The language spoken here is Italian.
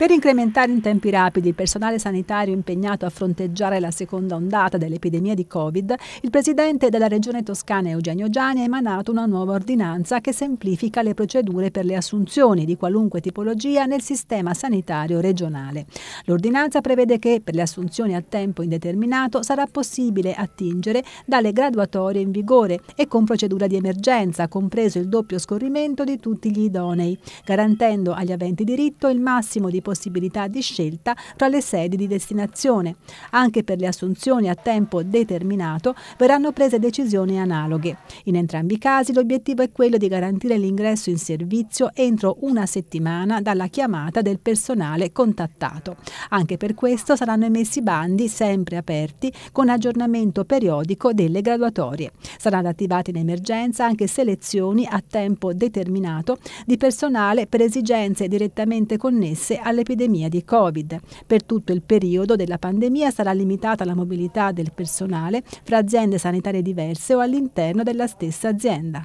Per incrementare in tempi rapidi il personale sanitario impegnato a fronteggiare la seconda ondata dell'epidemia di Covid, il presidente della Regione Toscana Eugenio Giani ha emanato una nuova ordinanza che semplifica le procedure per le assunzioni di qualunque tipologia nel sistema sanitario regionale. L'ordinanza prevede che per le assunzioni a tempo indeterminato sarà possibile attingere dalle graduatorie in vigore e con procedura di emergenza, compreso il doppio scorrimento di tutti gli idonei, garantendo agli aventi diritto il massimo di potenzialità possibilità di scelta tra le sedi di destinazione. Anche per le assunzioni a tempo determinato verranno prese decisioni analoghe. In entrambi i casi l'obiettivo è quello di garantire l'ingresso in servizio entro una settimana dalla chiamata del personale contattato. Anche per questo saranno emessi bandi sempre aperti con aggiornamento periodico delle graduatorie. Saranno attivate in emergenza anche selezioni a tempo determinato di personale per esigenze direttamente connesse alle dall'epidemia di Covid. Per tutto il periodo della pandemia sarà limitata la mobilità del personale fra aziende sanitarie diverse o all'interno della stessa azienda.